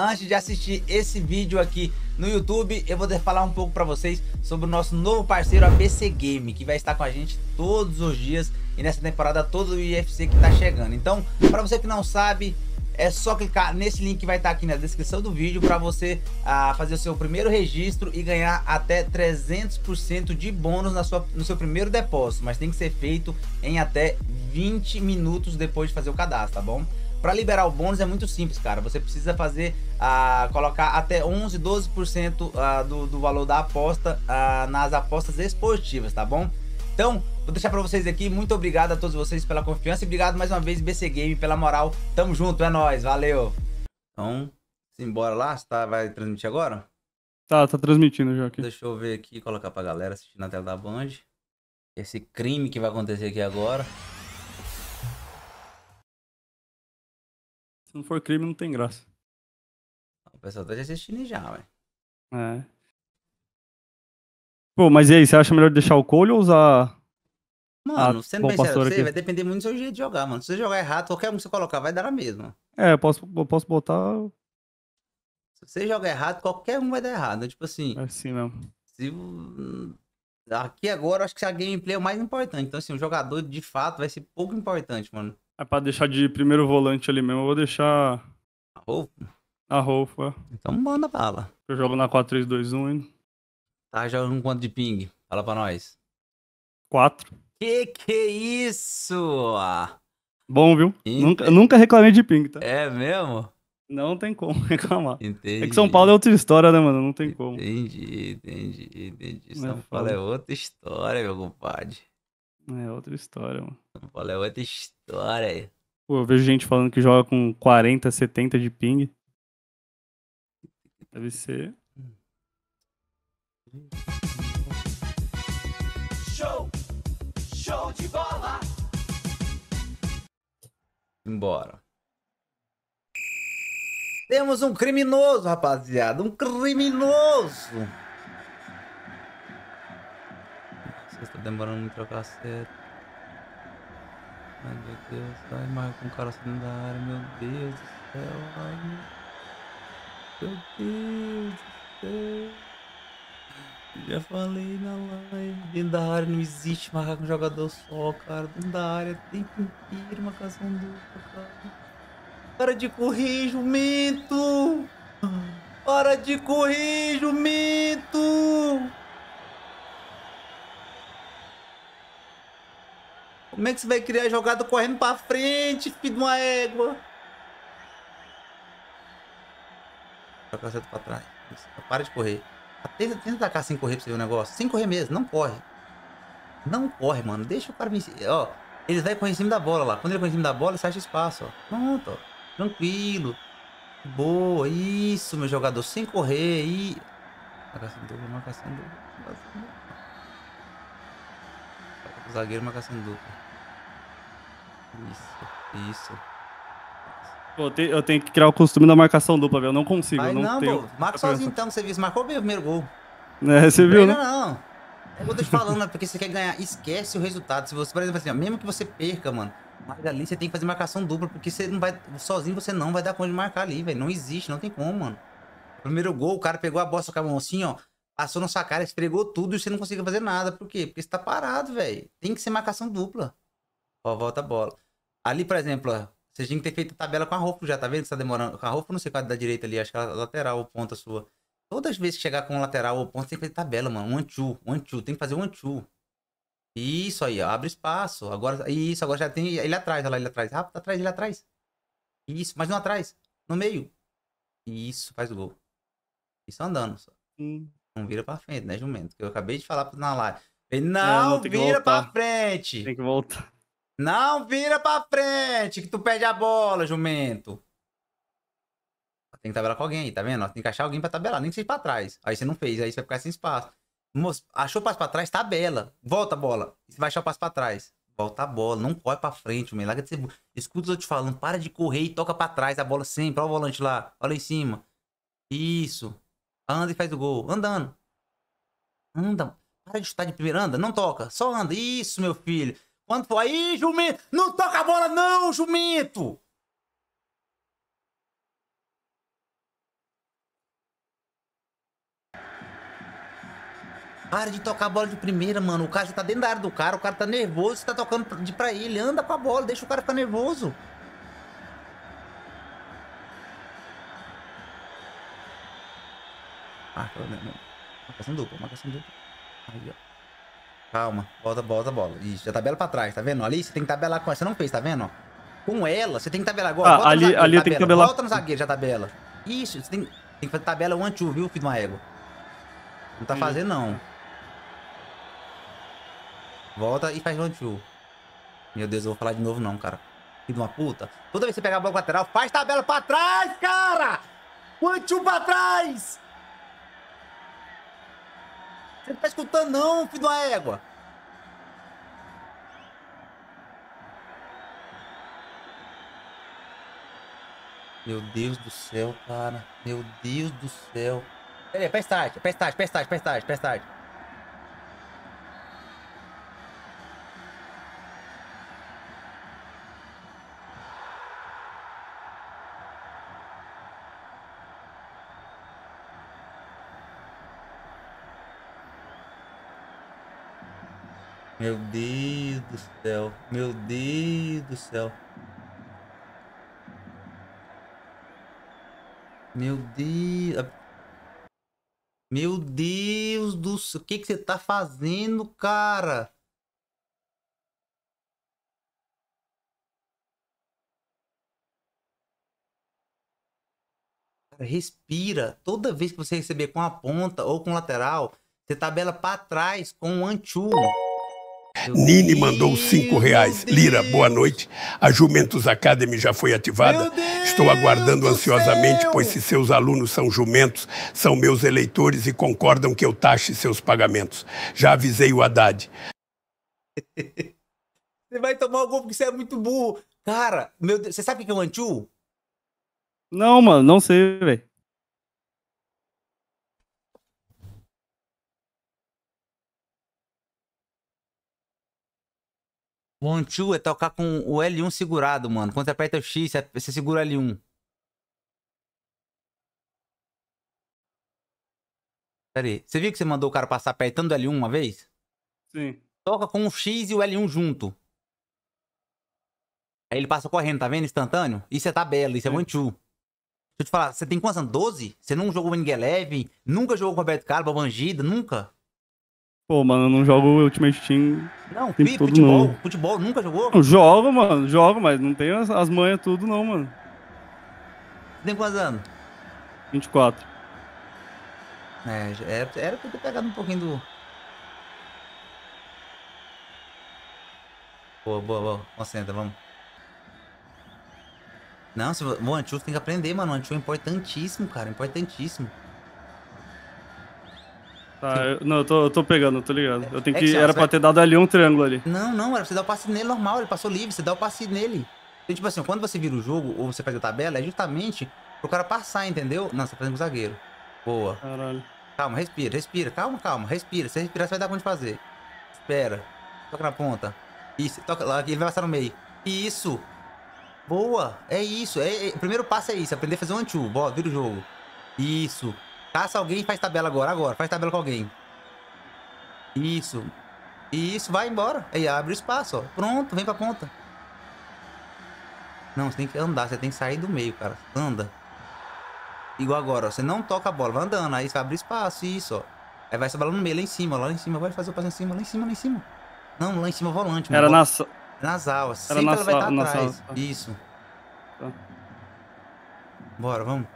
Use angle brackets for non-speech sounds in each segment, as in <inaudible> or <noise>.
antes de assistir esse vídeo aqui no YouTube, eu vou falar um pouco para vocês sobre o nosso novo parceiro, a BC Game, que vai estar com a gente todos os dias e nessa temporada todo o IFC que está chegando. Então, para você que não sabe, é só clicar nesse link que vai estar tá aqui na descrição do vídeo para você ah, fazer o seu primeiro registro e ganhar até 300% de bônus na sua, no seu primeiro depósito, mas tem que ser feito em até 20 minutos depois de fazer o cadastro, tá bom? Para liberar o bônus é muito simples, cara. Você precisa fazer, ah, colocar até 11, 12% ah, do, do valor da aposta ah, nas apostas esportivas, tá bom? Então, vou deixar para vocês aqui. Muito obrigado a todos vocês pela confiança e obrigado mais uma vez, BC Game, pela moral. Tamo junto, é nóis, valeu. Então, embora lá, você tá, vai transmitir agora? Tá, tá transmitindo já aqui. Deixa eu ver aqui, colocar pra galera assistir na tela da Band. Esse crime que vai acontecer aqui agora. Se não for crime, não tem graça. O pessoal tá te assistindo já, ué. É. Pô, mas e aí, você acha melhor deixar o Cole ou usar. Mano, sendo bem sério, você aqui? vai depender muito do seu jeito de jogar, mano. Se você jogar errado, qualquer um que você colocar vai dar a mesma. É, eu posso, eu posso botar. Se você jogar errado, qualquer um vai dar errado. Tipo assim. É assim mesmo. Se... Hum, aqui agora, acho que a gameplay é o mais importante. Então, assim, o jogador de fato vai ser pouco importante, mano. É pra deixar de primeiro volante ali mesmo, eu vou deixar. a roupa, a é. Então manda bala. Eu jogo na 4-3-2-1 ainda. Tá jogando quanto de ping? Fala pra nós. 4. Que que é isso? Bom, viu? Nunca, nunca reclamei de ping, tá? É mesmo? Não tem como <laughs> reclamar. Entendi. É que São Paulo é outra história, né, mano? Não tem como. Entendi, entendi, entendi. São é Paulo é outra história, meu compadre. É outra história, mano. Bola é outra história. Pô, eu vejo gente falando que joga com 40, 70 de ping. Deve ser. Show! Show de bola! Embora. Temos um criminoso, rapaziada. Um criminoso! demorando muito pra cacete. Ai meu Deus, ai marca com um cara saindo da área, meu Deus do céu, ai meu Deus do céu. Já falei na live, dentro da área não existe marcar com um jogador só, cara. Dentro da área tem inteiro marcação dupla, cara. Para de correr, jumento! Para de correr, jumento! Como é que você vai criar jogada correndo pra frente, filho de uma égua? Joga certo pra trás. Isso. Para de correr. Tenta, tenta atacar sem correr pra você ver o negócio. Sem correr mesmo, não corre. Não corre, mano. Deixa o cara vencer. Ó, ele vai correr em cima da bola lá. Quando ele correr em cima da bola, você acha espaço, ó. Pronto, ó. Tranquilo. Boa, isso, meu jogador. Sem correr. E... marcação dupla. Marcação dupla. Zagueiro, marcação dupla. Isso, isso. Pô, eu, te, eu tenho que criar o costume da marcação dupla, velho. Eu não consigo. Mas não, não tenho... pô, marca sozinho então, você viu. Você marcou bem o primeiro gol. É, você viu? Não, né? não. É eu tô te falando, porque você quer ganhar. Esquece o resultado. Se você, por exemplo, assim, ó, mesmo que você perca, mano, mas ali você tem que fazer marcação dupla, porque você não vai. Sozinho você não vai dar conta de marcar ali, velho. Não existe, não tem como, mano. Primeiro gol, o cara pegou a bosta com a mão assim, ó. Passou na sua cara, esfregou tudo e você não conseguiu fazer nada. Por quê? Porque você tá parado, velho. Tem que ser marcação dupla. Ó, volta a bola. Ali, por exemplo, ó, você tinha que ter feito tabela com a roupa já, tá vendo? Você tá demorando. Com a roupa não sei qual é da direita ali, acho que é lateral ou ponta sua. Todas as vezes que chegar com lateral ou ponta, tem que fazer tabela, mano. Um anchu, um anchu. Tem que fazer um anchu. Isso aí, ó. Abre espaço. Agora, isso, agora já tem ele atrás, olha lá ele atrás. Rápido, atrás, ele atrás. Isso, mas não atrás. No meio. Isso, faz o gol. Isso andando só. Não vira pra frente, né, Jumento? Que eu acabei de falar na live. não, não, não vira pra frente. Tem que voltar. Não vira pra frente, que tu perde a bola, jumento. Tem que tabelar com alguém aí, tá vendo? Tem que achar alguém pra tabelar, nem que seja pra trás. Aí você não fez, aí você vai ficar sem espaço. Moço, achou o passo pra trás, tabela. Volta a bola. Você vai achar o passo pra trás. Volta a bola, não corre pra frente, man. Larga de ser... Escuta eu te falando, para de correr e toca pra trás a bola sempre. Olha o volante lá, olha em cima. Isso. Anda e faz o gol. Andando. Anda. Para de chutar de primeira, anda. Não toca, só anda. Isso, meu filho. Quando for aí, jumento, não toca a bola não, jumento! Para de tocar a bola de primeira, mano. O cara já tá dentro da área do cara, o cara tá nervoso, você tá tocando de pra ele. Anda com a bola, deixa o cara ficar nervoso. Ah, não, não. Né, né. Marcação dupla, marcação dupla. Aí, ó. Calma, volta, volta bola. Isso, já tabela pra trás, tá vendo? Ali você tem que tabelar com ela. Você não fez, tá vendo? Com ela, você tem que tabelar agora. Ah, ali, zagueiro, ali eu tenho que tabelar. Volta no zagueiro, já tabela. Isso, você tem, tem que fazer tabela one, two, viu, filho de uma égua? Não tá hum. fazendo, não. Volta e faz one, two. Meu Deus, eu vou falar de novo, não, cara. Filho de uma puta. Toda vez que você pegar a bola lateral, faz tabela pra trás, cara! One, two pra trás! Você não tá escutando não, filho da égua. Meu Deus do céu, cara. Meu Deus do céu. Peraí, aí, presta start, presta start, Meu Deus do céu. Meu Deus do céu. Meu Deus. Meu Deus do céu. O que, que você tá fazendo, cara? respira. Toda vez que você receber com a ponta ou com lateral, você tabela para trás com o um anchulo. Nini mandou cinco reais. Lira, boa noite. A Jumentos Academy já foi ativada. Estou aguardando ansiosamente, pois se seus alunos são jumentos, são meus eleitores e concordam que eu taxe seus pagamentos. Já avisei o Haddad. <laughs> Você vai tomar o gol porque você é muito burro. Cara, meu Deus, você sabe o que é o Anchu? Não, mano, não sei, velho. O on two é tocar com o L1 segurado, mano. Quando você aperta o X, você segura o L1. Pera aí. Você viu que você mandou o cara passar apertando o L1 uma vez? Sim. Toca com o X e o L1 junto. Aí ele passa correndo, tá vendo? Instantâneo. Isso é tabela, isso é, é one two. Deixa eu te falar, você tem quantos anos? 12? Você não jogou Wing Eleven? Nunca jogou com o Roberto Carlos, Bangida? Nunca? Pô, mano, eu não jogo é. Ultimate Team. Não, tempo todo, futebol, futebol, nunca jogou? jogo, mano, jogo, mas não tenho as, as manhas tudo, não, mano. Tem quantos anos? 24. É, é, era, era pra ter pegado um pouquinho do. Boa, boa, boa. Concentra, vamos. Não, se... Bom, tem que aprender, mano. Anchu é importantíssimo, cara. Importantíssimo. Tá, eu, não, eu tô, eu tô pegando, tô ligado. Eu tenho que. era pra ter dado ali um triângulo ali. Não, não, era pra você dar o passe nele normal, ele passou livre, você dá o passe nele. Então, tipo assim, quando você vira o jogo ou você faz a tabela, é justamente pro cara passar, entendeu? Não, você tá fazendo com o zagueiro. Boa. Caralho. Calma, respira, respira, calma, calma, respira. Se respirar, você vai dar conta de fazer. Espera. Toca na ponta. Isso, toca lá, ele vai passar no meio. Isso. Boa, é isso. É, é, o primeiro passo é isso, aprender a fazer um antiu. Boa, vira o jogo. Isso. Caça alguém e faz tabela agora, agora. Faz tabela com alguém. Isso. E isso, vai embora. Aí abre o espaço, ó. Pronto, vem pra ponta. Não, você tem que andar, você tem que sair do meio, cara. Anda. Igual agora, ó. Você não toca a bola, vai andando. Aí você abre espaço, isso, ó. Aí vai essa bola no meio, lá em cima, lá em cima. Vai fazer o passe em cima, lá em cima, lá em cima. Não, lá em cima, volante. Era nas... nas aulas. Era Sempre nas ela vai estar atrás. Isso. Tá. Bora, vamos.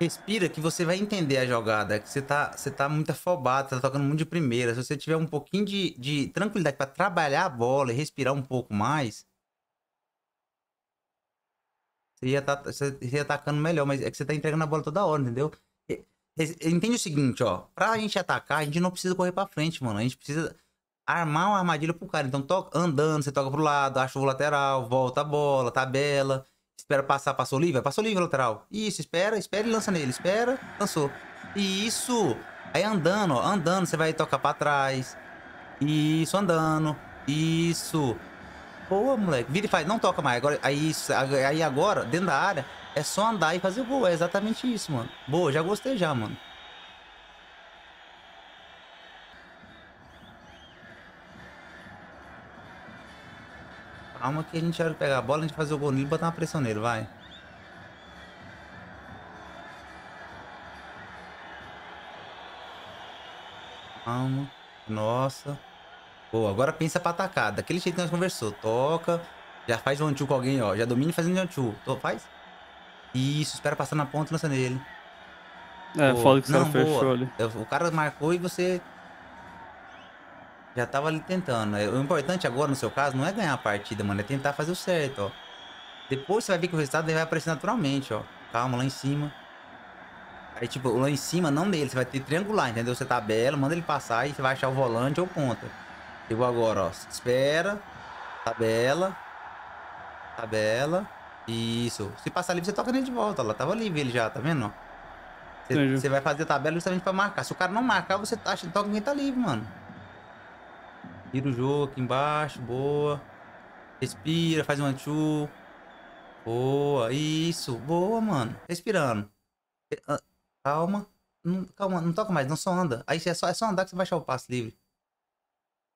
Respira que você vai entender a jogada. Que você tá, você tá muito afobado, tá tocando muito de primeira. Se você tiver um pouquinho de, de tranquilidade para trabalhar a bola e respirar um pouco mais, você ia tá, você ia tá atacando melhor. Mas é que você tá entregando a bola toda hora, entendeu? Entende o seguinte, ó. Pra gente atacar, a gente não precisa correr pra frente, mano. A gente precisa armar uma armadilha pro cara. Então, toca, andando, você toca pro lado, acha o lateral, volta a bola, tabela. Espera passar, passou livre? Passou livre lateral. Isso, espera, espera e lança nele. Espera, lançou. E isso. Aí andando, ó, andando, você vai tocar pra trás. Isso, andando. Isso. Boa, moleque. Vira e faz, não toca mais. Agora, aí, aí agora, dentro da área, é só andar e fazer o gol. É exatamente isso, mano. Boa, já gostei já, mano. Calma que a gente vai pegar a bola, a gente fazer o gol nele e botar uma pressão nele, vai. Calma. Nossa. Boa, agora pensa pra atacar. Daquele jeito que nós conversou. Toca. Já faz one two com alguém, ó. Já domina fazendo one two. Tô, faz. Isso, espera passar na ponta e lança nele. É, boa. foda que o cara fechou ali. O cara marcou e você já tava ali tentando. O importante agora, no seu caso, não é ganhar a partida, mano. É tentar fazer o certo, ó. Depois você vai ver que o resultado vai aparecer naturalmente, ó. Calma, lá em cima. Aí, tipo, lá em cima, não nele. Você vai ter que triangular, entendeu? Você tabela, manda ele passar e você vai achar o volante ou ponta. chegou agora, ó. Espera. Tabela. Tabela. Isso. Se passar livre, você toca nele de volta. Ó. Lá tava livre ele já, tá vendo? ó Você vai fazer a tabela justamente pra marcar. Se o cara não marcar, você toca quem tá livre, mano. Vira o jogo aqui embaixo, boa. Respira, faz um anchu. Boa, isso, boa, mano. Respirando. Eh, ah, calma. calma, não toca mais, não só anda. Aí é só, é só andar que você vai achar o passe livre.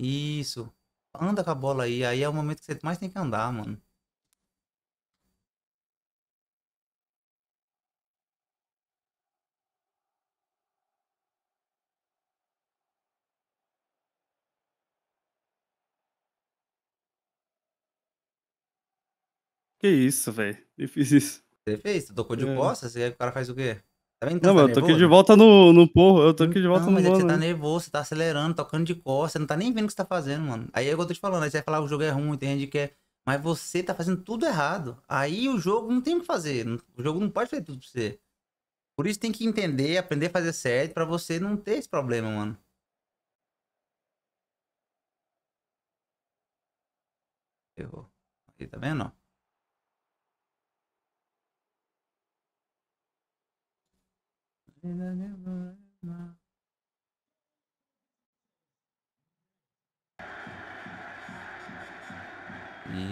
Isso. Anda com a bola aí, aí é o momento que você mais tem que andar, mano. Que isso, velho. Nem fiz isso. Você fez? Você tocou de é. costas? aí o cara faz o quê? Tá vendo não, tá eu tô aqui de volta no, no porro. Eu tô aqui de volta não, no mas é que você né? tá nervoso, você tá acelerando, tocando de costas, você não tá nem vendo o que você tá fazendo, mano. Aí é que eu tô te falando, aí você vai falar ah, o jogo é ruim, tem gente que é. Mas você tá fazendo tudo errado. Aí o jogo não tem o que fazer. O jogo não pode fazer tudo pra você. Por isso tem que entender, aprender a fazer certo para você não ter esse problema, mano. Errou. Aí, tá vendo?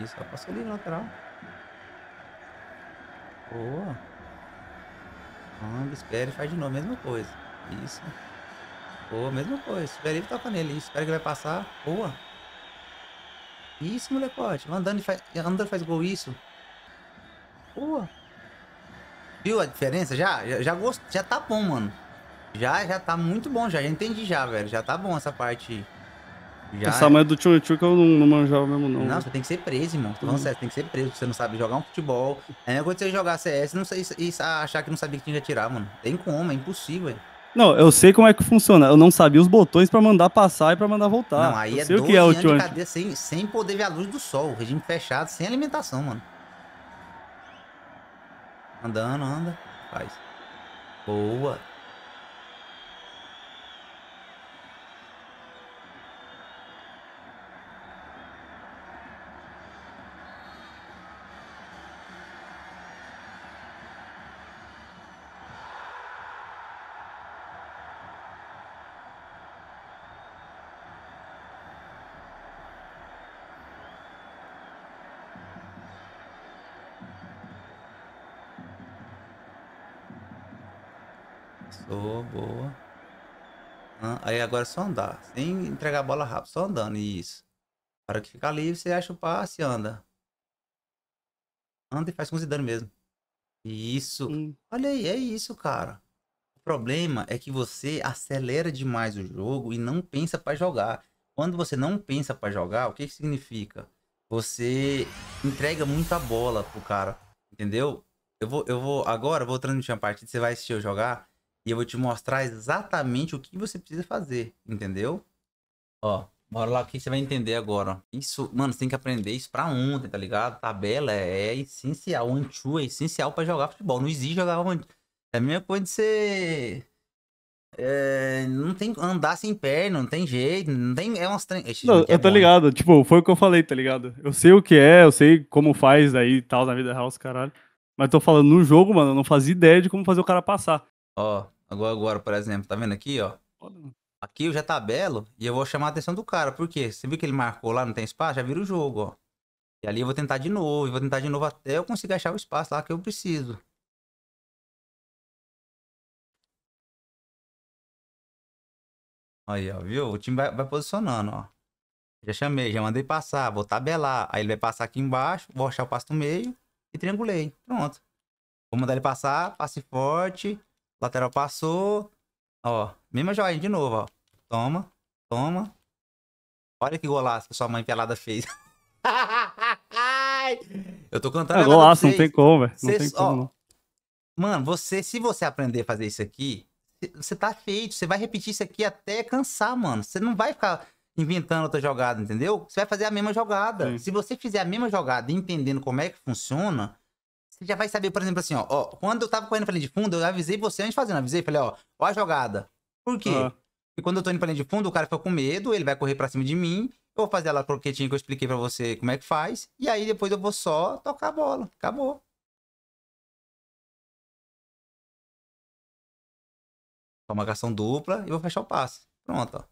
Isso, passou ali na lateral. Boa. Espera espere, faz de novo, mesma coisa. Isso. Boa, mesma coisa. Espera ele toca nele. Isso, espera que vai passar. Boa. Isso, molecote. Andando faz, andando faz gol, isso. Boa. Viu a diferença? Já, já, já, já tá bom, mano. Já, já tá muito bom, já. Já entendi já, velho. Já tá bom essa parte. Já, essa mãe do tchum tchum que eu não, não manjava mesmo, não. Não, você tem que ser preso, irmão. Tô falando uhum. tem que ser preso. Você não sabe jogar um futebol. É quando você jogar CS não sei, e achar que não sabia que tinha que atirar, mano. Tem como, é impossível, velho. Não, eu sei como é que funciona. Eu não sabia os botões pra mandar passar e pra mandar voltar. Não, aí eu é sei o que é o tchum. sem, sem poder ver a luz do sol, regime fechado, sem alimentação, mano. Andando, anda. Faz. Boa. Passou, boa. Ah, aí agora é só andar. Sem entregar a bola rápido, só andando. Isso. Para que ficar livre, você acha o passe e anda. Anda e faz com o Zidane mesmo. Isso. Sim. Olha aí, é isso, cara. O problema é que você acelera demais o jogo e não pensa para jogar. Quando você não pensa para jogar, o que, que significa? Você entrega muita bola pro cara, entendeu? Eu vou, eu vou agora, vou transmitir uma partida, você vai assistir eu jogar. E eu vou te mostrar exatamente o que você precisa fazer, entendeu? Ó, bora lá que você vai entender agora. Isso, mano, você tem que aprender isso pra ontem, tá ligado? Tabela é, é essencial, one two é essencial para jogar futebol. Não existe jogar one É a mesma coisa de você... É, não tem andar sem perna, não tem jeito, não tem. É umas tre... não, é eu tô bom, ligado, tipo, foi o que eu falei, tá ligado? Eu sei o que é, eu sei como faz aí e tal na vida real, os caralho. Mas tô falando no jogo, mano, eu não fazia ideia de como fazer o cara passar. Ó, Agora, agora, por exemplo, tá vendo aqui, ó? Aqui eu já tá belo e eu vou chamar a atenção do cara. Por quê? Você viu que ele marcou lá, não tem espaço? Já vira o jogo, ó. E ali eu vou tentar de novo, vou tentar de novo até eu conseguir achar o espaço lá que eu preciso. Aí, ó, viu? O time vai, vai posicionando, ó. Já chamei, já mandei passar, vou tabelar. Aí ele vai passar aqui embaixo, vou achar o passo no meio e triangulei. Pronto. Vou mandar ele passar, passe forte, Lateral passou. Ó, mesma joinha de novo, ó. Toma, toma. Olha que golaço que sua mãe pelada fez. <laughs> eu tô cantando. É golaço, não tem como, velho. Não tem como, ó, Mano, você, se você aprender a fazer isso aqui, você tá feito. Você vai repetir isso aqui até cansar, mano. Você não vai ficar inventando outra jogada, entendeu? Você vai fazer a mesma jogada. Sim. Se você fizer a mesma jogada entendendo como é que funciona, você já vai saber, por exemplo, assim, ó, ó Quando eu tava correndo pra linha de fundo, eu avisei você antes de fazer, avisei? Falei, ó, ó a jogada. Por quê? Uhum. E quando eu tô indo pra linha de fundo, o cara fica com medo, ele vai correr pra cima de mim. Eu vou fazer ela croquetinha que eu expliquei pra você como é que faz. E aí depois eu vou só tocar a bola. Acabou. marcação dupla e vou fechar o passe. Pronto, ó.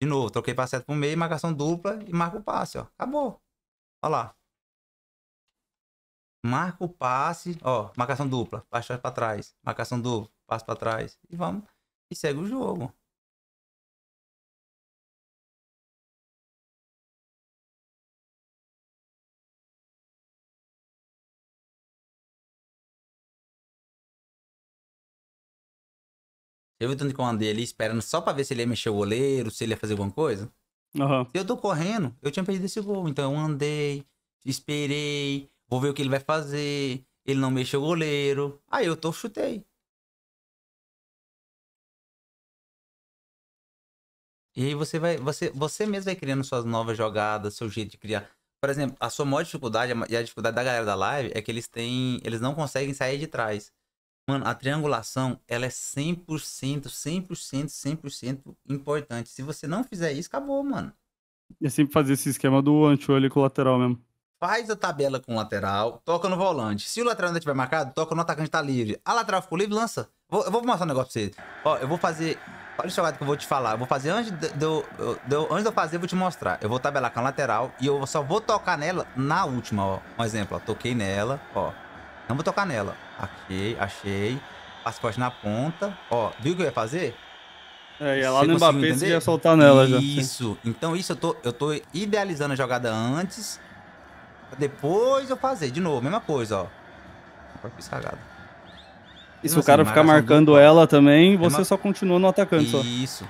De novo, troquei passe certo pro meio, marcação dupla e marco o passe, ó. Acabou. Olha lá marca o passe, ó, marcação dupla, passe para trás, marcação dupla, passe para trás e vamos e segue o jogo. Eu vi tanto que eu andei ali esperando só pra ver se ele ia mexer o goleiro, se ele ia fazer alguma coisa. Uhum. Se eu tô correndo, eu tinha perdido esse gol. Então eu andei, esperei, Vou ver o que ele vai fazer. Ele não mexeu o goleiro. Aí eu tô chutei. E aí você vai, você, você mesmo vai criando suas novas jogadas, seu jeito de criar. Por exemplo, a sua maior dificuldade e a dificuldade da galera da live é que eles têm, eles não conseguem sair de trás. Mano, a triangulação, ela é 100%, 100%, 100% importante. Se você não fizer isso, acabou, mano. é sempre fazer esse esquema do anti-olho colateral mesmo faz a tabela com o lateral, toca no volante. Se o lateral ainda tiver marcado, toca no atacante tá livre. A lateral ficou livre, lança. Vou, eu vou mostrar um negócio pra vocês. Ó, eu vou fazer... Olha o jogado que eu vou te falar. Eu vou fazer antes de, eu, antes de eu fazer, eu vou te mostrar. Eu vou tabelar com a lateral e eu só vou tocar nela na última, ó. Um exemplo, ó. Toquei nela, ó. Não vou tocar nela. Achei, achei. Passo forte na ponta. Ó, viu o que eu ia fazer? É, ia lá você no Mbappé, você ia soltar nela isso. já. Isso. Então isso eu tô, eu tô idealizando a jogada antes Pra depois eu fazer de novo, mesma coisa, ó. E se então, o cara assim, ficar marcando do... ela também, você só continua no atacante Isso. só. Isso.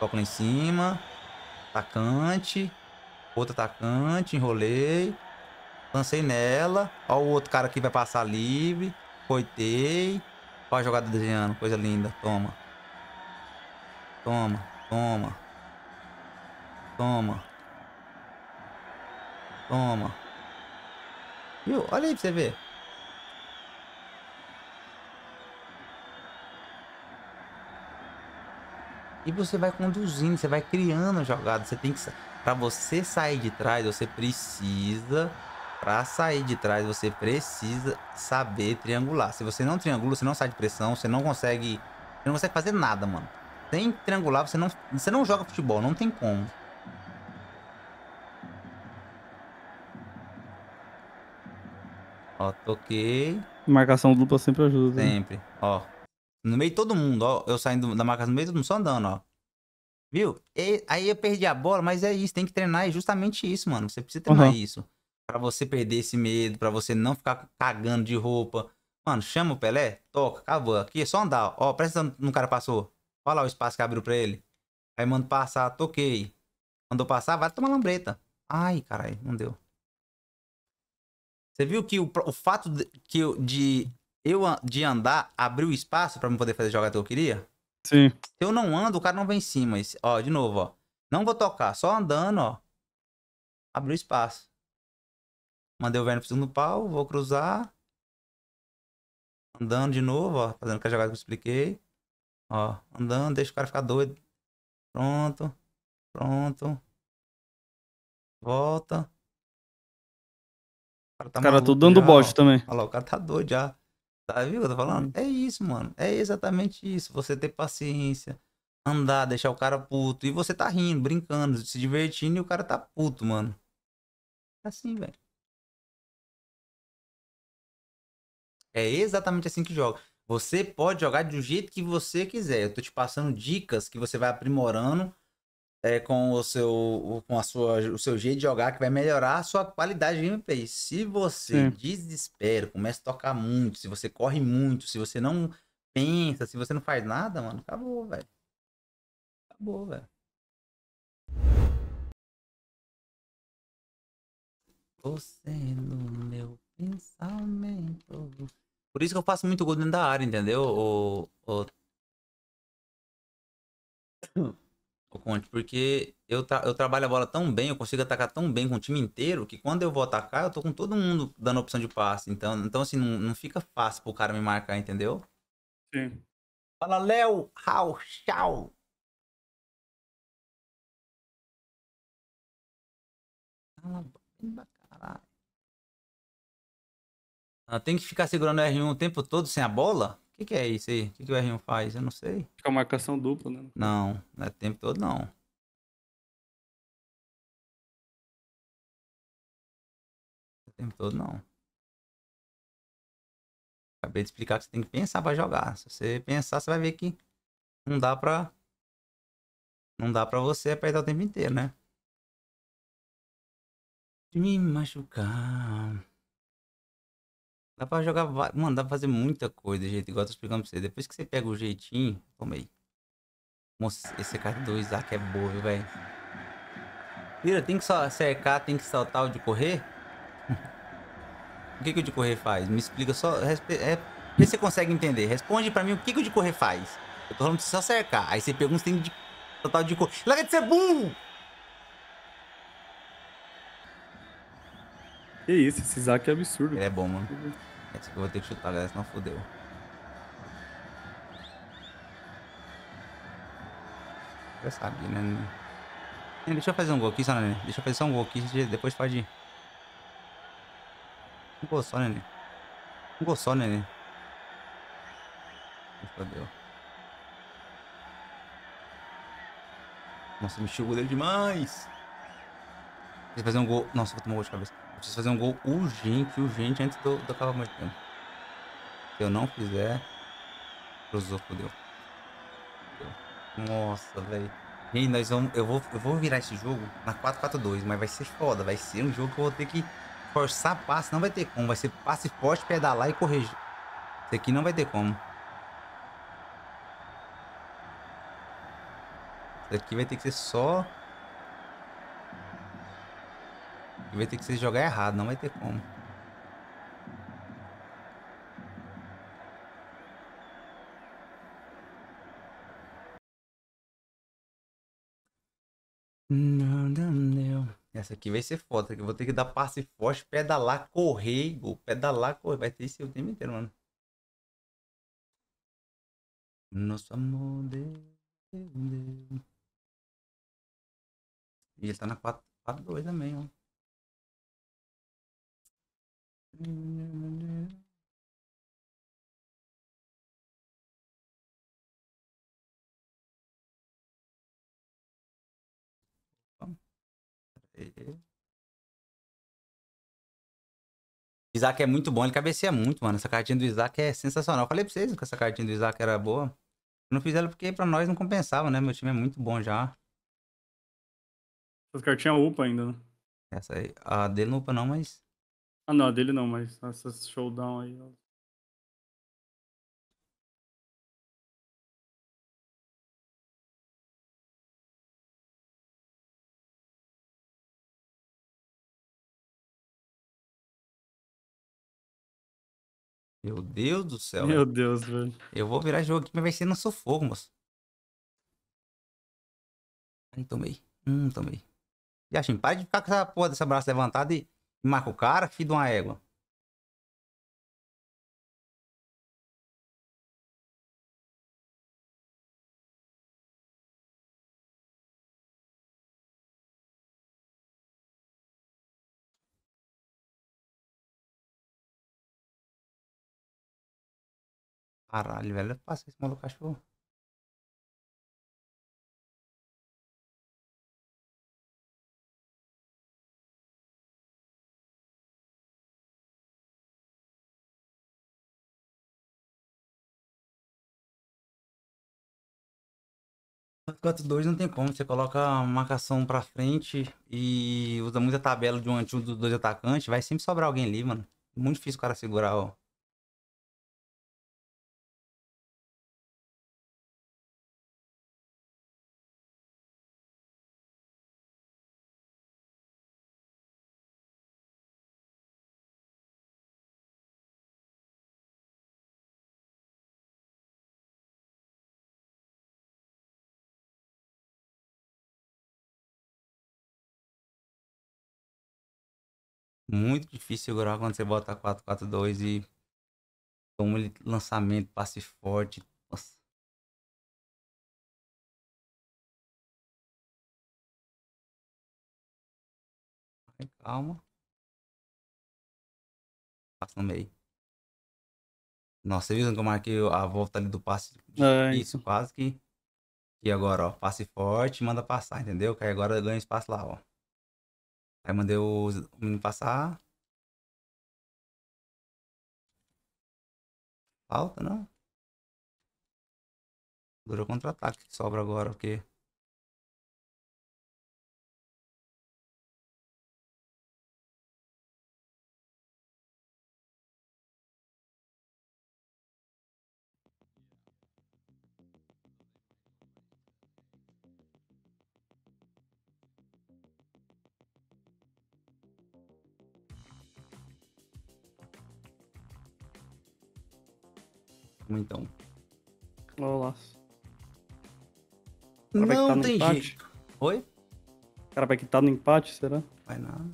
lá em cima. Atacante. Outro atacante, enrolei. Lancei nela. Ó o outro cara que vai passar livre. Coitei. Ó a jogada desenhando, coisa linda. Toma. Toma, toma. Toma. Toma. Viu? Olha aí pra você ver. E você vai conduzindo, você vai criando a jogada. Você tem que. Pra você sair de trás, você precisa. Pra sair de trás, você precisa saber triangular. Se você não triangula, você não sai de pressão, você não consegue. Você não consegue fazer nada, mano. Sem triangular, você não, você não joga futebol, não tem como. Ó, toquei. Marcação dupla sempre ajuda. Sempre. Ó. No meio de todo mundo, ó. Eu saindo da marcação no meio de todo mundo, só andando, ó. Viu? E, aí eu perdi a bola, mas é isso. Tem que treinar. É justamente isso, mano. Você precisa treinar uhum. isso. para você perder esse medo, para você não ficar cagando de roupa. Mano, chama o Pelé, toca, acabou. Aqui é só andar. Ó, presta no cara passou. Olha lá o espaço que abriu pra ele. Aí manda passar, toquei. Mandou passar, vai tomar lambreta. Ai, caralho, não deu. Você viu que o, o fato de, que eu, de eu de andar abriu espaço para eu poder fazer a jogada que eu queria? Sim. Se eu não ando, o cara não vem em cima. Esse, ó, de novo, ó. Não vou tocar, só andando, ó. Abriu espaço. Mandei o Werner pro segundo pau, vou cruzar. Andando de novo, ó. Fazendo aquela jogada que eu expliquei. Ó, andando, deixa o cara ficar doido. Pronto. Pronto. Volta cara tá, cara, tô dando bote também. Olha lá, o cara tá doido já. Tá, viu o que eu tô falando? Hum. É isso, mano. É exatamente isso. Você ter paciência, andar, deixar o cara puto. E você tá rindo, brincando, se divertindo e o cara tá puto, mano. É assim, velho. É exatamente assim que joga. Você pode jogar do jeito que você quiser. Eu tô te passando dicas que você vai aprimorando é, com o seu com a sua, o seu jeito de jogar que vai melhorar a sua qualidade de gameplay. Se você Sim. desespera, começa a tocar muito, se você corre muito, se você não pensa, se você não faz nada, mano, acabou, velho. Acabou, velho. Você no meu pensamento. Por isso que eu faço muito gol dentro da área, entendeu? O, o o Conte, porque eu, tra eu trabalho a bola tão bem, eu consigo atacar tão bem com o time inteiro, que quando eu vou atacar, eu tô com todo mundo dando opção de passe. Então, então assim, não, não fica fácil pro cara me marcar, entendeu? Sim. Fala, Léo, Raul, tchau. Ah, tem que ficar segurando o R1 o tempo todo sem a bola? que, que é isso aí? O que, que o R1 faz? Eu não sei. Fica marcação dupla, né? Não, não é o tempo todo não. O é tempo todo não. Acabei de explicar que você tem que pensar para jogar. Se você pensar, você vai ver que não dá pra. Não dá pra você apertar o tempo inteiro, né? Me machucar. Dá pra jogar. Mano, dá pra fazer muita coisa, gente. Igual eu tô explicando pra você. Depois que você pega o jeitinho. Tomei. Nossa, esse carta a Isaac é boa, velho. Vira, tem que só acercar tem que saltar o de correr? <laughs> o que, que o de correr faz? Me explica só. É, vê se você consegue entender. Responde pra mim o que, que o de correr faz. Eu tô falando pra você só acercar Aí você pergunta se tem de saltar o de correr. Larga de ser burro! Que isso, esse Isaac é absurdo. Ele é bom, mano. Esse que eu vou ter que chutar, galera, senão fodeu. Já sabe, né? né? É, deixa eu fazer um gol aqui, só, né? né? Deixa eu fazer só um gol aqui, depois pode ir. Um gol só, né? né? Um gol só, Nenê. Fodeu. Nossa, me o dele demais. Tem fazer um gol. Nossa, vou tomar um gol de cabeça. Preciso fazer um gol urgente, urgente, antes do, do acabar mais tempo. Se eu não fizer, cruzou, fodeu. Nossa, velho. Gente, nós vamos, eu, vou, eu vou virar esse jogo na 4-4-2, mas vai ser foda. Vai ser um jogo que eu vou ter que forçar passe. Não vai ter como. Vai ser passe forte, pedalar e corrigir. Isso aqui não vai ter como. Isso aqui vai ter que ser só Vai ter que você jogar errado, não vai ter como. Não, não, não. Essa aqui vai ser foda. Eu vou ter que dar passe forte, pedalar, correr, gol. Pedalar, correr. Vai ter isso o tempo inteiro, mano. Nosso amor Deus. E ele tá na 4-2 também, ó. Isaac é muito bom, ele cabeceia muito, mano. Essa cartinha do Isaac é sensacional. Eu falei pra vocês que essa cartinha do Isaac era boa. Eu não fiz ela porque pra nós não compensava, né? Meu time é muito bom já. Essa cartinhas upa ainda, né? Essa aí. A dele não upa não, mas. Ah, não, a dele não, mas essas showdown aí. Meu Deus do céu. Meu Deus, velho. Eu vou virar jogo aqui, mas vai ser no sufoco, moço. Ai, tomei. Hum, tomei. Yashin, para de ficar com essa porra dessa braça levantada e Marca o cara, filho de uma égua. Caralho, velho, eu passei esse maluco cachorro. 4 2 não tem como. Você coloca a marcação pra frente e usa muita tabela de um antigo dos dois atacantes. Vai sempre sobrar alguém ali, mano. Muito difícil o cara segurar, ó. muito difícil segurar quando você bota 4-4-2 e toma ele lançamento, passe forte. Nossa. calma. Passa no meio. Nossa, você viu que eu marquei a volta ali do passe? É, isso, então. quase que. E agora, ó, passe forte, manda passar, entendeu? Que agora ganha espaço lá, ó. Aí mandei o, menino passar. Falta, não? Dura contra-ataque sobra agora, porque... então. olá. Não tá tem empate? jeito. Oi? O cara vai quitar no empate, será? Vai nada.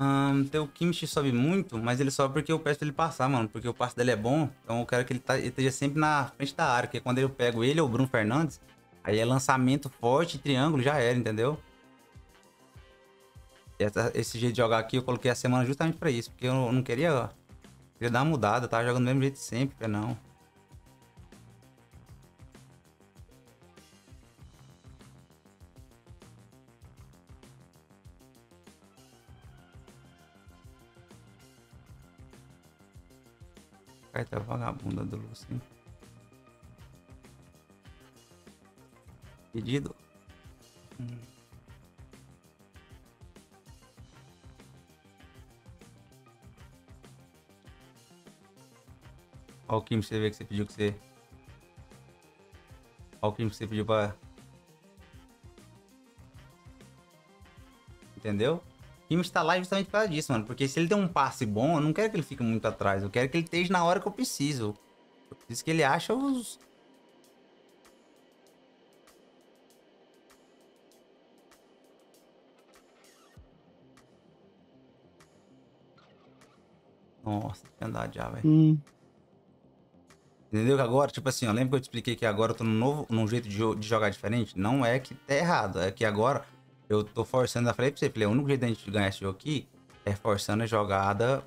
Um, teu Kimchi sobe muito, mas ele sobe porque eu peço pra ele passar, mano. Porque o passe dele é bom. Então eu quero que ele, tá, ele esteja sempre na frente da área. Porque quando eu pego ele ou o Bruno Fernandes, Aí é lançamento forte, triângulo, já era, entendeu? Essa, esse jeito de jogar aqui eu coloquei a semana justamente pra isso, porque eu não queria, queria dar uma mudada, tava jogando do mesmo jeito sempre, não. a vagabunda do Lucinho. pedido. Hum. Qual crime você vê que você pediu que você. o Kim você pediu pra. Entendeu? Kim está lá justamente para disso, mano. Porque se ele der um passe bom, eu não quero que ele fique muito atrás. Eu quero que ele esteja na hora que eu preciso. Eu preciso que ele ache os, Nossa, tem que andar já, velho. Hum. Entendeu que agora, tipo assim, ó, lembra que eu te expliquei que agora eu tô num, novo, num jeito de, de jogar diferente? Não é que tá errado, é que agora eu tô forçando, eu falei pra você, falei, o único jeito da gente ganhar esse jogo aqui é forçando a jogada,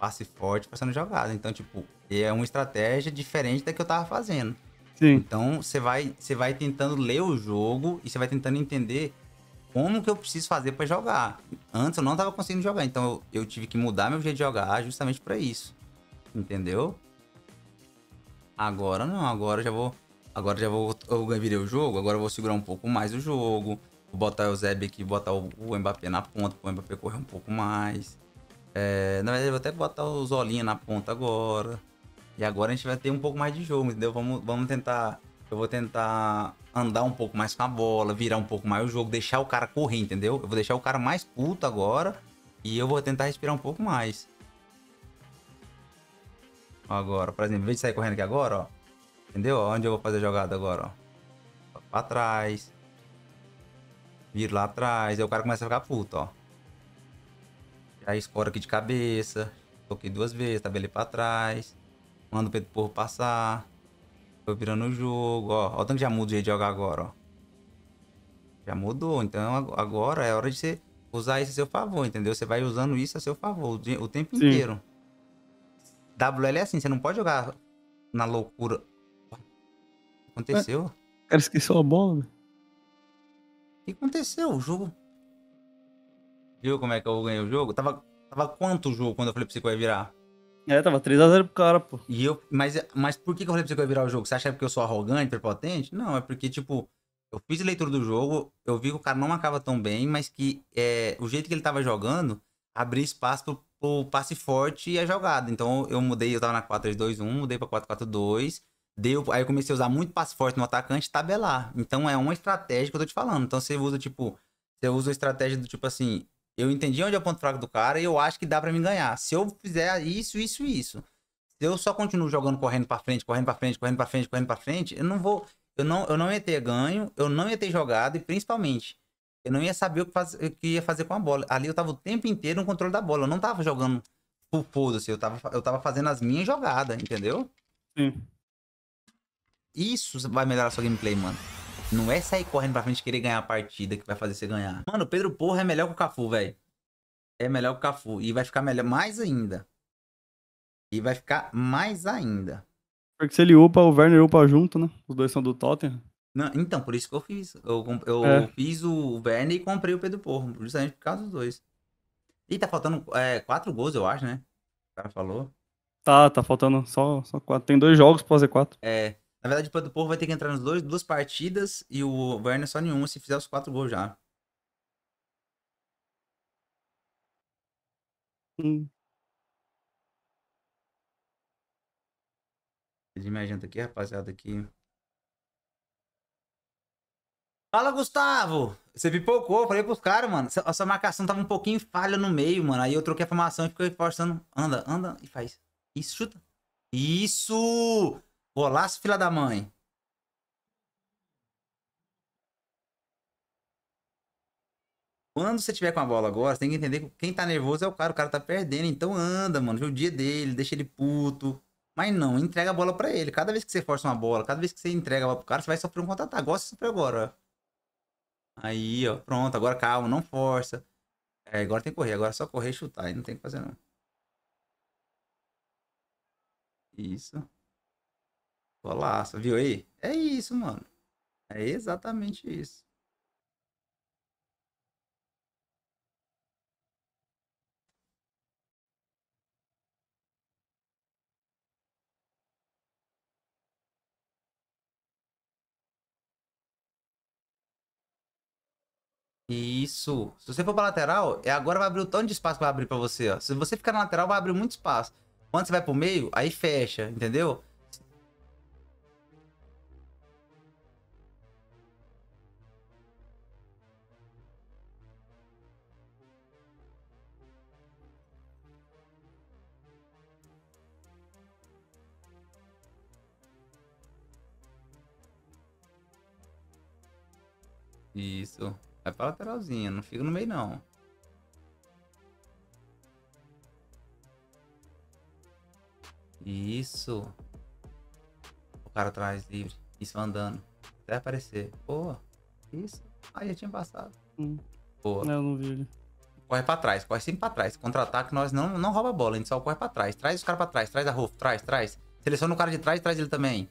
passe forte, forçando a jogada. Então, tipo, é uma estratégia diferente da que eu tava fazendo. Sim. Então, você vai, você vai tentando ler o jogo e você vai tentando entender como que eu preciso fazer para jogar. Antes eu não tava conseguindo jogar, então eu, eu tive que mudar meu jeito de jogar justamente para isso. Entendeu? Agora não, agora já vou. Agora já vou. Eu virei o jogo, agora eu vou segurar um pouco mais o jogo. Vou botar o Zeb aqui, botar o, o Mbappé na ponta, o Mbappé correr um pouco mais. É, na verdade, eu vou até botar o Zolinha na ponta agora. E agora a gente vai ter um pouco mais de jogo, entendeu? Vamos, vamos tentar. Eu vou tentar andar um pouco mais com a bola, virar um pouco mais o jogo, deixar o cara correr, entendeu? Eu vou deixar o cara mais puto agora e eu vou tentar respirar um pouco mais. Agora, por exemplo, em vez de sair correndo aqui agora, ó. Entendeu? Onde eu vou fazer a jogada agora, ó. Pra trás. Viro lá atrás. Aí o cara começa a ficar puto, ó. Já escora aqui de cabeça. Toquei duas vezes, ele pra trás. Manda o Pedro Porro passar. Tô virando o jogo, ó. Olha o tanto que já muda o jeito de jogar agora, ó. Já mudou, então agora é hora de você usar isso a seu favor, entendeu? Você vai usando isso a seu favor o tempo Sim. inteiro. WL é assim, você não pode jogar na loucura. Aconteceu? O é. cara esqueceu a bola, né? O que aconteceu? O jogo. Viu como é que eu ganhei o jogo? Tava, tava quanto o jogo quando eu falei pra você que vai virar? É, tava 3x0 pro cara, pô. E eu, mas, mas por que, eu falei pra você que eu ia virar o jogo? Você acha que é porque eu sou arrogante, prepotente? Não, é porque, tipo, eu fiz a leitura do jogo, eu vi que o cara não marcava tão bem, mas que é, o jeito que ele tava jogando abria espaço pro, pro passe forte e a jogada. Então eu mudei, eu tava na 4-3-2-1, mudei pra 4-4-2. Deu, aí eu comecei a usar muito passe forte no atacante e tabelar. Então é uma estratégia que eu tô te falando. Então você usa, tipo, você usa a estratégia do tipo assim, eu entendi onde é o ponto fraco do cara e eu acho que dá para me ganhar. Se eu fizer isso, isso isso. isso, eu só continuo jogando correndo para frente, correndo para frente, correndo para frente, correndo para frente, eu não vou, eu não, eu não ia ter ganho, eu não ia ter jogado e principalmente eu não ia saber o que, faz, o que ia fazer com a bola. Ali eu tava o tempo inteiro no controle da bola, eu não tava jogando por foda-se, eu tava, eu tava fazendo as minhas jogadas, entendeu? Sim. Isso vai melhorar a sua gameplay, mano. Não é sair correndo pra frente querer ganhar a partida que vai fazer você ganhar. Mano, o Pedro Porra é melhor que o Cafu, velho. É melhor que o Cafu. E vai ficar melhor mais ainda. E vai ficar mais ainda. Porque se ele upa, o Werner upa junto, né? Os dois são do Tottenham. Não, então, por isso que eu fiz. Eu, eu é. fiz o Werner e comprei o Pedro Porro, justamente por causa dos dois. E tá faltando é, quatro gols, eu acho, né? O cara falou. Tá, tá faltando só, só quatro. Tem dois jogos pra fazer quatro. É. Na verdade, o povo vai ter que entrar nas dois, duas partidas e o Werner só nenhum se fizer os quatro gols já. Hum. Pedir minha janta aqui, rapaziada, aqui. Fala, Gustavo! Você pipocou, falei pros caras, mano. A sua marcação tava um pouquinho falha no meio, mano. Aí eu troquei a formação e fiquei forçando. Anda, anda e faz. Isso, chuta. Isso! Golaço, filha da mãe. Quando você tiver com a bola agora, você tem que entender que quem tá nervoso é o cara. O cara tá perdendo. Então anda, mano. Vê o dia dele, deixa ele puto. Mas não, entrega a bola para ele. Cada vez que você força uma bola, cada vez que você entrega a bola pro cara, você vai sofrer um contra-ataque. Igual você agora, ó. Aí, ó. Pronto, agora calma, não força. É, agora tem que correr. Agora é só correr e chutar. Aí não tem o que fazer, não. Isso. Golaço, viu aí? É isso, mano. É exatamente isso. Isso. Se você for pra lateral, é agora vai abrir o tanto de espaço que vai abrir pra você, ó. Se você ficar na lateral, vai abrir muito espaço. Quando você vai pro meio, aí fecha, entendeu? Isso. Vai é pra lateralzinha, não fica no meio não. Isso. O cara atrás livre. Isso andando. Até aparecer. Boa. Isso. Aí ah, já tinha passado. Hum. Boa. Não, eu não vi ele. Corre pra trás, corre sempre pra trás. Contra-ataque, nós não, não rouba a bola, a gente só corre pra trás. Traz os caras pra trás, traz a Rolf, traz, traz. Seleciona o cara de trás, traz ele também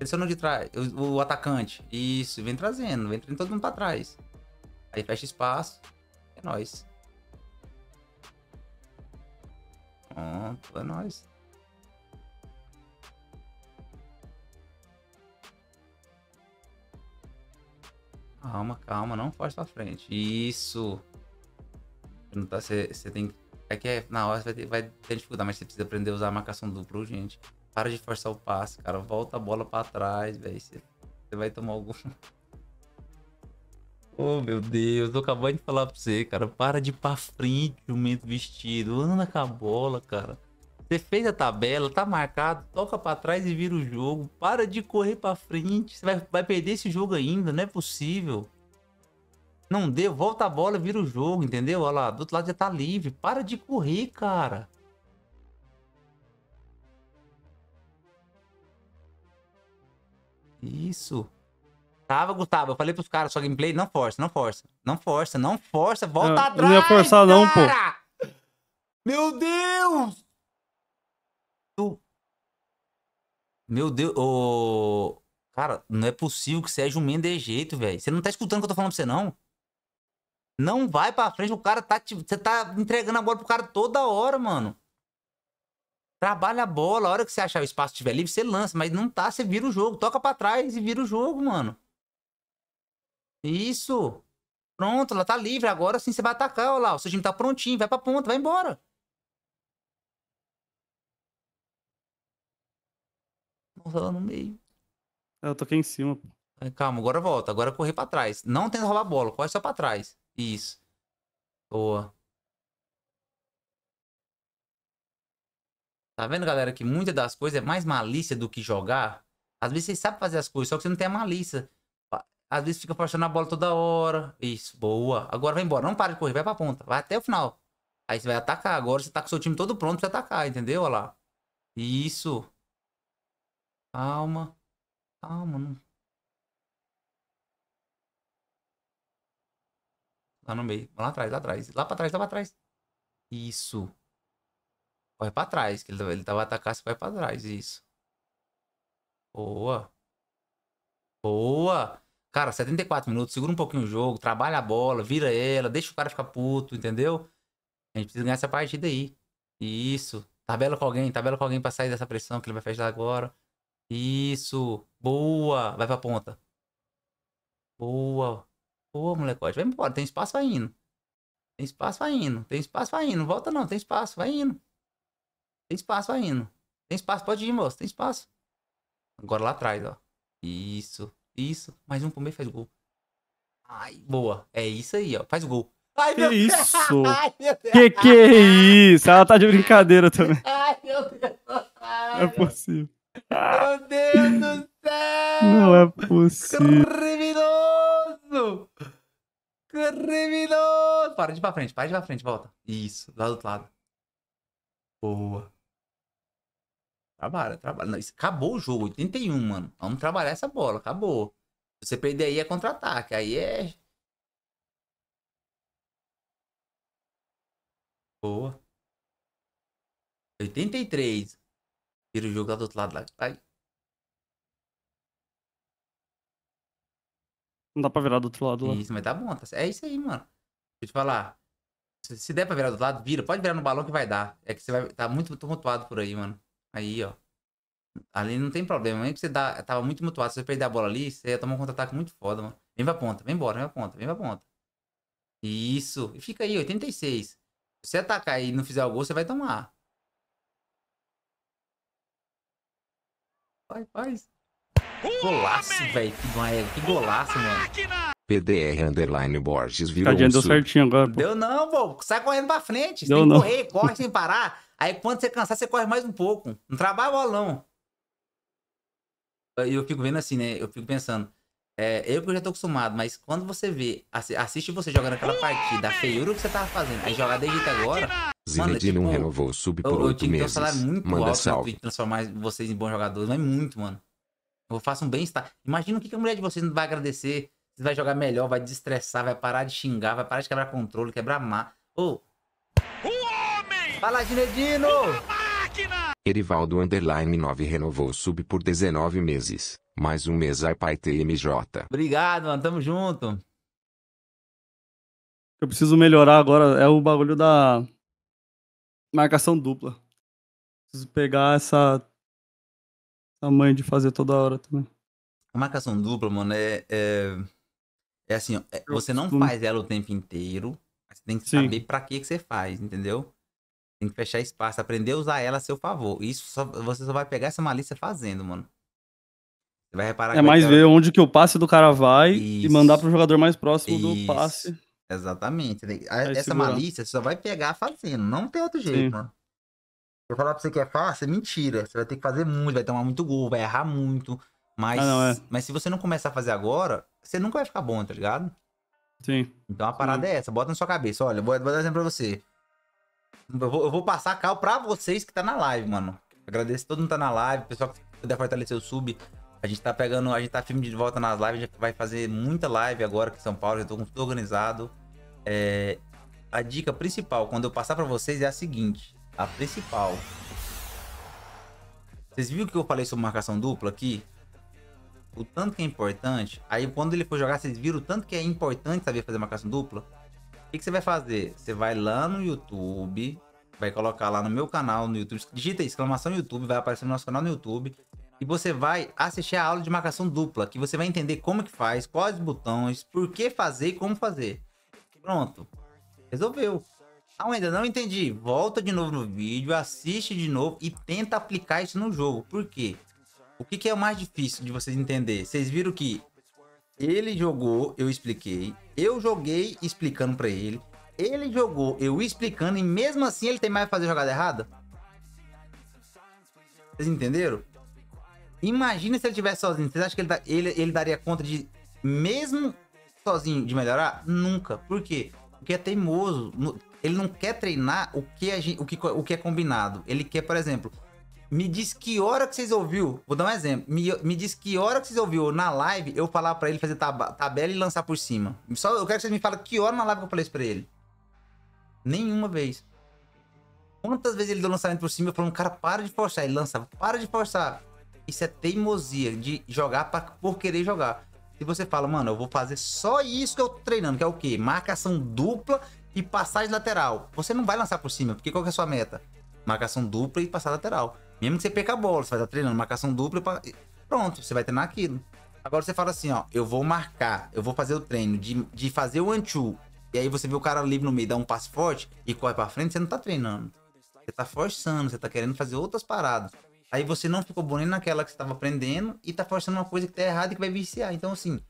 pressionam de trás, o, o, atacante. Isso, vem trazendo, vem trazendo todo mundo pra trás. Aí fecha espaço, é nóis. Pronto, é nóis. Calma, calma, não foge pra frente. Isso. Não tá, você, você tem. É que é, na hora você vai ter, vai ter dificuldade, mas você precisa aprender a usar a marcação dupla, gente. Para de forçar o passe, cara. Volta a bola para trás, velho. Você vai tomar algum. Oh, <laughs> meu Deus, eu tô acabando de falar pra você, cara. Para de ir pra frente, jumento vestido. Anda com a bola, cara. Você fez a tabela, tá marcado, toca para trás e vira o jogo. Para de correr para frente. Você vai, vai perder esse jogo ainda, não é possível. Não deu, volta a bola, vira o jogo, entendeu? Olha lá, do outro lado já tá livre. Para de correr, cara. Isso. Tava, Gustavo. Eu falei pros caras, só gameplay, não força, não força. Não força, não força. Volta não, atrás. Não ia forçar, cara. não, pô. Meu Deus! Tu... Meu Deus, ô. Oh... Cara, não é possível que seja um men de jeito, velho. Você não tá escutando o que eu tô falando pra você, não? Não vai pra frente, o cara tá. Você tá entregando agora pro cara toda hora, mano. Trabalha a bola, a hora que você achar o espaço estiver livre, você lança, mas não tá, você vira o jogo, toca para trás e vira o jogo, mano. Isso. Pronto, ela tá livre, agora sim você vai atacar, olha lá, o seu time tá prontinho, vai pra ponta, vai embora. Nossa, lá no meio. É, eu toquei em cima. É, calma, agora volta, agora é correr para trás. Não tenta roubar a bola, corre só para trás. Isso. Boa. Tá vendo, galera, que muitas das coisas é mais malícia do que jogar? Às vezes você sabe fazer as coisas, só que você não tem a malícia. Às vezes fica postando a bola toda hora. Isso, boa. Agora vai embora, não para de correr, vai pra ponta, vai até o final. Aí você vai atacar. Agora você tá com o seu time todo pronto pra atacar, entendeu? Olha lá. Isso. Calma. Calma, não. Lá no meio. Lá atrás, lá atrás. Lá pra trás, lá pra trás. Isso. Corre pra trás. Que ele, ele tava atacando, você vai pra trás. Isso. Boa. Boa. Cara, 74 minutos, segura um pouquinho o jogo, trabalha a bola, vira ela, deixa o cara ficar puto, entendeu? A gente precisa ganhar essa partida aí. Isso. Tabela com alguém, tabela com alguém pra sair dessa pressão que ele vai fechar agora. Isso. Boa. Vai pra ponta. Boa. Boa, molecote. Vai embora, tem espaço, aí, Tem espaço, vai indo. Tem espaço, vai indo. Volta não, tem espaço, vai indo. Tem espaço ainda. Tem espaço, pode ir, moço. Tem espaço. Agora lá atrás, ó. Isso, isso. Mais um pro meio, faz gol. Ai, boa. É isso aí, ó. Faz gol. Ai, que Deus. isso? <laughs> Ai, meu Deus. Que que é isso? Ela tá de brincadeira também. <laughs> Ai, meu Deus. Ai, Não é possível. Meu Deus do céu! Não é possível. Criminoso! Criminoso! Para de ir pra frente, para de ir pra frente, volta. Isso, lá do outro lado. Boa. Trabalha, trabalha. Não, acabou o jogo, 81, mano. Vamos trabalhar essa bola, acabou. Se você perder aí é contra-ataque, aí é. Boa. 83. vira o jogo lá tá do outro lado lá. Vai. Não dá pra virar do outro lado lá. Isso, mas tá bom. Tá... É isso aí, mano. Deixa eu te falar. Se, se der pra virar do outro lado, vira. Pode virar no balão que vai dar. É que você vai. Tá muito tumultuado por aí, mano. Aí, ó. Ali não tem problema. Nem que você dá, tava muito mutuado. Se você perder a bola ali, você ia tomar um contra-ataque muito foda, mano. Vem pra ponta, vem embora, vem pra ponta, vem pra ponta. Isso. E fica aí, 86. Se você atacar e não fizer o gol, você vai tomar. Vai, faz. Golaço, velho. Que, que golaço, mano. PDR underline Borges virou Tadinha, um deu certinho agora. Pô. Deu não, pô. Sai correndo pra frente. Deu tem que não. correr, corre sem parar. Aí quando você cansar, você corre mais um pouco. Não trabalha bolão. E eu fico vendo assim, né? Eu fico pensando. É, eu que já tô acostumado, mas quando você vê, assiste você jogando aquela partida, a feiura que você tava fazendo, aí jogar desde agora. Zinedine não tipo, renovou o sub por eu, eu meses. um muito Manda alto salve. transformar vocês em bons jogadores, mas muito, mano. Eu faço um bem-estar. Imagina o que, que a mulher de vocês não vai agradecer você vai jogar melhor, vai destressar, vai parar de xingar, vai parar de quebrar controle, quebrar má. Ô! Oh. O homem! Fala, Ginedino! Erivaldo Underline 9 renovou sub por 19 meses. Mais um mês iPai TMJ. Obrigado, mano. Tamo junto. Eu preciso melhorar agora é o bagulho da marcação dupla. Preciso pegar essa tamanho de fazer toda hora também. A marcação dupla, mano, é, é... É assim, é, você não faz ela o tempo inteiro, mas você tem que Sim. saber para que, que você faz, entendeu? Tem que fechar espaço, aprender a usar ela a seu favor. Isso só, você só vai pegar essa malícia fazendo, mano. Você vai reparar É, é mais é ver onde que o passe do cara vai Isso. e mandar pro jogador mais próximo Isso. do passe. Exatamente. Vai essa segurar. malícia você só vai pegar fazendo. Não tem outro jeito, Sim. mano. Eu falar pra você que é fácil, é mentira. Você vai ter que fazer muito, vai tomar muito gol, vai errar muito. Mas, ah, não, é. mas se você não começar a fazer agora, você nunca vai ficar bom, tá ligado? Sim. Então a parada Sim. é essa, bota na sua cabeça. Olha, vou, vou dar exemplo pra você. Eu vou, eu vou passar cal pra vocês que tá na live, mano. Agradeço todo mundo que tá na live, pessoal que puder fortalecer o sub. A gente tá pegando, a gente tá firme de volta nas lives, a gente vai fazer muita live agora aqui em São Paulo, já tô com tudo organizado. É, a dica principal, quando eu passar pra vocês, é a seguinte. A principal. Vocês viram o que eu falei sobre marcação dupla aqui? o tanto que é importante. Aí quando ele for jogar, vocês viram o tanto que é importante saber fazer marcação dupla. O que, que você vai fazer? Você vai lá no YouTube, vai colocar lá no meu canal no YouTube, digita exclamação YouTube, vai aparecer no nosso canal no YouTube. E você vai assistir a aula de marcação dupla, que você vai entender como que faz, quais botões, por que fazer e como fazer. Pronto. Resolveu. Ah, ainda não entendi. Volta de novo no vídeo, assiste de novo e tenta aplicar isso no jogo. Por quê? O que, que é o mais difícil de vocês entender? Vocês viram que ele jogou, eu expliquei. Eu joguei explicando para ele. Ele jogou, eu explicando. E mesmo assim ele tem mais pra fazer jogada errada? Vocês entenderam? Imagina se ele estivesse sozinho. Vocês acham que ele, ele, ele daria conta de, mesmo sozinho, de melhorar? Nunca. Por quê? Porque é teimoso. Ele não quer treinar o que, gente, o que, o que é combinado. Ele quer, por exemplo, me diz que hora que vocês ouviu. Vou dar um exemplo. Me, me diz que hora que vocês ouviu na live eu falar para ele fazer tab tabela e lançar por cima. Só eu quero que vocês me falem que hora na live que eu falei isso pra ele. Nenhuma vez. Quantas vezes ele deu lançamento por cima eu falando, cara, para de forçar. Ele lança, para de forçar. Isso é teimosia de jogar pra, por querer jogar. Se você fala, mano, eu vou fazer só isso que eu tô treinando, que é o quê? Marcação dupla e passagem lateral. Você não vai lançar por cima, porque qual que é a sua meta? Marcação dupla e passagem lateral. Mesmo que você perca a bola, você vai estar tá treinando marcação dupla, pra... pronto, você vai treinar aquilo. Agora você fala assim, ó, eu vou marcar, eu vou fazer o treino de, de fazer o anchu, e aí você vê o cara livre no meio, dá um passe forte e corre pra frente, você não tá treinando. Você tá forçando, você tá querendo fazer outras paradas. Aí você não ficou bom nem naquela que você tava aprendendo e tá forçando uma coisa que tá errada e que vai viciar. Então, assim,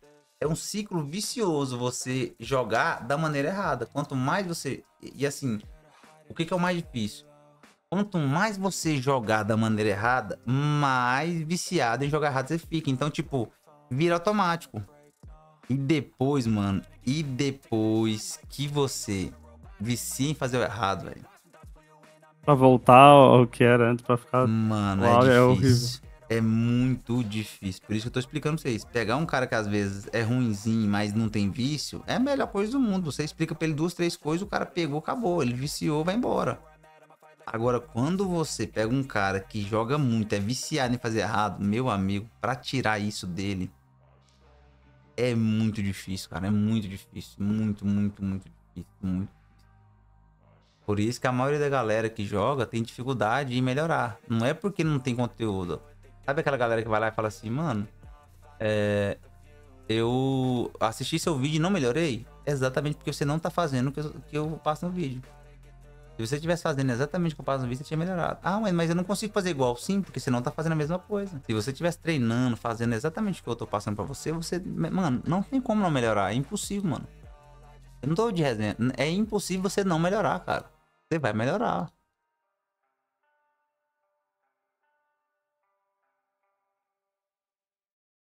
é um ciclo vicioso você jogar da maneira errada. Quanto mais você. E assim, o que, que é o mais difícil? Quanto mais você jogar da maneira errada, mais viciado em jogar errado você fica. Então, tipo, vira automático. E depois, mano, e depois que você vicia em fazer o errado, velho. Pra voltar ao que era antes, pra ficar. Mano, Uau, é, é difícil. É, é, muito difícil. Por isso que eu tô explicando pra vocês. Pegar um cara que às vezes é ruimzinho, mas não tem vício, é a melhor coisa do mundo. Você explica pra ele duas, três coisas, o cara pegou, acabou. Ele viciou, vai embora. Agora, quando você pega um cara que joga muito, é viciado em fazer errado, meu amigo, para tirar isso dele é muito difícil, cara. É muito difícil. Muito, muito, muito difícil. Muito Por isso que a maioria da galera que joga tem dificuldade em melhorar. Não é porque não tem conteúdo. Sabe aquela galera que vai lá e fala assim, mano, é, eu assisti seu vídeo e não melhorei? É exatamente porque você não tá fazendo o que eu, que eu passo no vídeo. Se você estivesse fazendo exatamente como faz no vídeo, você tinha melhorado. Ah, mas eu não consigo fazer igual. Sim, porque você não tá fazendo a mesma coisa. Se você estivesse treinando, fazendo exatamente o que eu tô passando pra você, você. Mano, não tem como não melhorar. É impossível, mano. Eu não tô de resenha. É impossível você não melhorar, cara. Você vai melhorar.